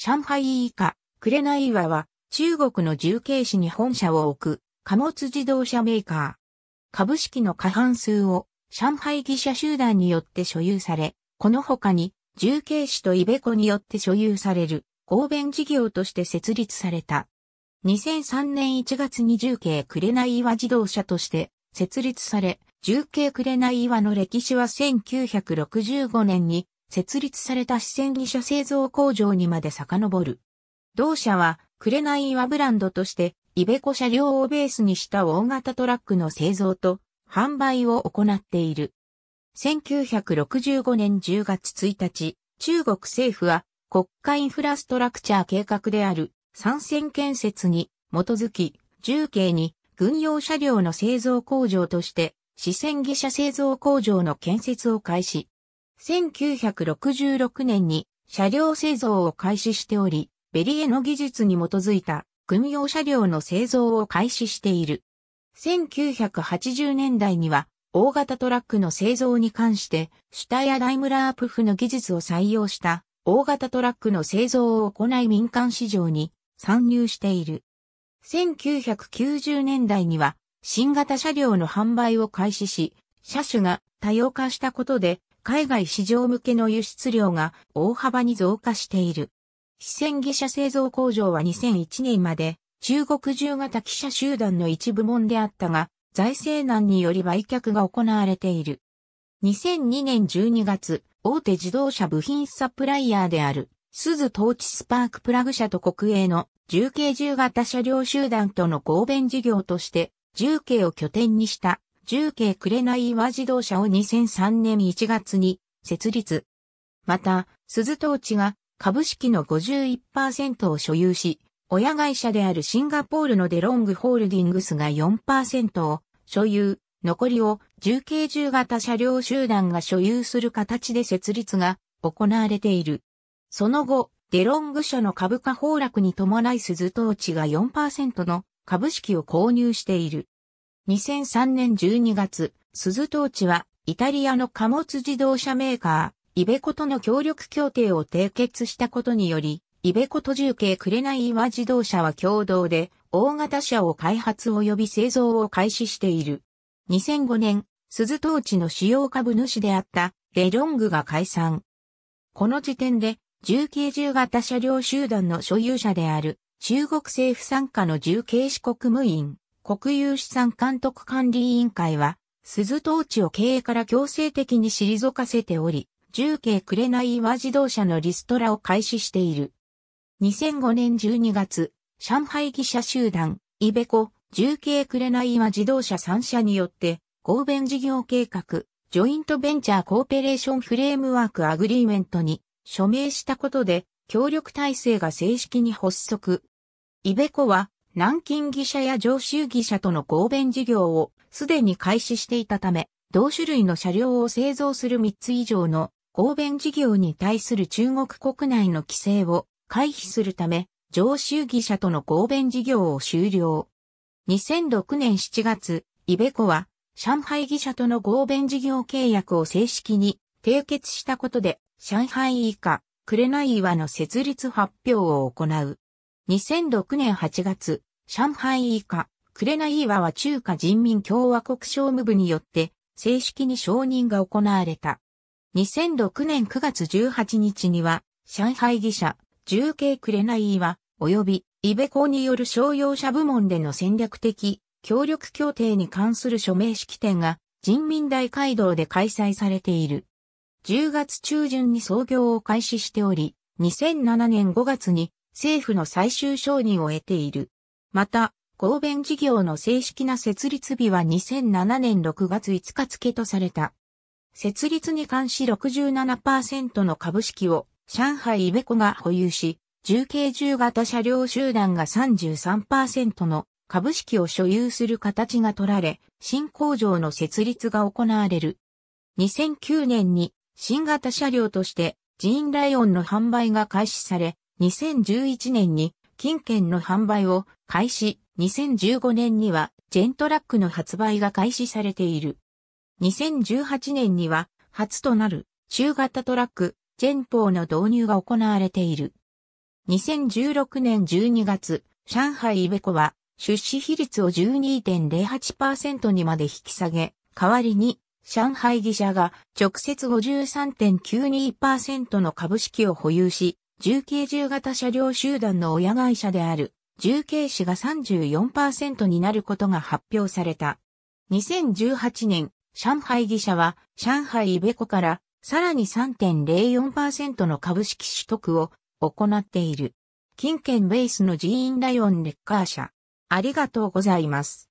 上海以下、紅岩は中国の重慶市に本社を置く貨物自動車メーカー。株式の過半数を上海技社集団によって所有され、この他に重慶市とイベコによって所有される合弁事業として設立された。2003年1月に重慶紅岩自動車として設立され、重慶紅岩の歴史は1965年に設立された四川義書製造工場にまで遡る。同社は、イ岩ブランドとして、イベコ車両をベースにした大型トラックの製造と販売を行っている。1965年10月1日、中国政府は国家インフラストラクチャー計画である参戦建設に基づき、重慶に軍用車両の製造工場として、四川技車製造工場の建設を開始。1966年に車両製造を開始しており、ベリエの技術に基づいた軍用車両の製造を開始している。1980年代には大型トラックの製造に関してシュタやダイムラープフの技術を採用した大型トラックの製造を行い民間市場に参入している。1990年代には新型車両の販売を開始し、車種が多様化したことで海外市場向けの輸出量が大幅に増加している。四川汽車製造工場は2001年まで中国中型汽車集団の一部門であったが、財政難により売却が行われている。2002年12月、大手自動車部品サプライヤーである、鈴トーチスパークプラグ社と国営の重慶重型車両集団との合弁事業として、重慶を拠点にした重慶紅岩自動車を2003年1月に設立。また、鈴当地が株式の51%を所有し、親会社であるシンガポールのデロングホールディングスが4%を所有、残りを重慶重型車両集団が所有する形で設立が行われている。その後、デロング社の株価崩落に伴い鈴当地が4%の株式を購入している。2003年12月、鈴ーチはイタリアの貨物自動車メーカー、イベコとの協力協定を締結したことにより、イベコと重慶い岩自動車は共同で大型車を開発及び製造を開始している。2005年、鈴ーチの主要株主であったレロングが解散。この時点で重慶重型車両集団の所有者である中国政府参加の重慶市国務院国有資産監督管理委員会は、鈴当地を経営から強制的に退かせており、重慶紅岩自動車のリストラを開始している。2005年12月、上海記者集団、イベコ、重慶紅岩自動車3社によって、合弁事業計画、ジョイントベンチャーコーペレーションフレームワークアグリーメントに署名したことで、協力体制が正式に発足。イベコは、南京義車や上州義車との合弁事業をすでに開始していたため、同種類の車両を製造する3つ以上の合弁事業に対する中国国内の規制を回避するため、上州義車との合弁事業を終了。2006年7月、イベコは上海義車との合弁事業契約を正式に締結したことで、上海以下、紅岩の設立発表を行う。2006年8月、上海以下、クレナイーワは中華人民共和国商務部によって正式に承認が行われた。2006年9月18日には、上海議者、重慶クレナイーワ、及び、イベコによる商用車部門での戦略的協力協定に関する署名式典が人民大会堂で開催されている。10月中旬に創業を開始しており、2007年5月に政府の最終承認を得ている。また、合弁事業の正式な設立日は2007年6月5日付とされた。設立に関し67%の株式を上海イベコが保有し、重軽重型車両集団が33%の株式を所有する形が取られ、新工場の設立が行われる。2009年に新型車両としてジーンライオンの販売が開始され、2011年に金券の販売を開始、2015年にはジェントラックの発売が開始されている。2018年には初となる中型トラック、ジェンポーの導入が行われている。2016年12月、上海イベコは出資比率を12.08%にまで引き下げ、代わりに上海議社が直接53.92%の株式を保有し、重慶重型車両集団の親会社である、重慶市が34%になることが発表された。2018年、上海議社は、上海イベコから、さらに3.04%の株式取得を行っている。近県ベースの人員ライオンレッカー社。ありがとうございます。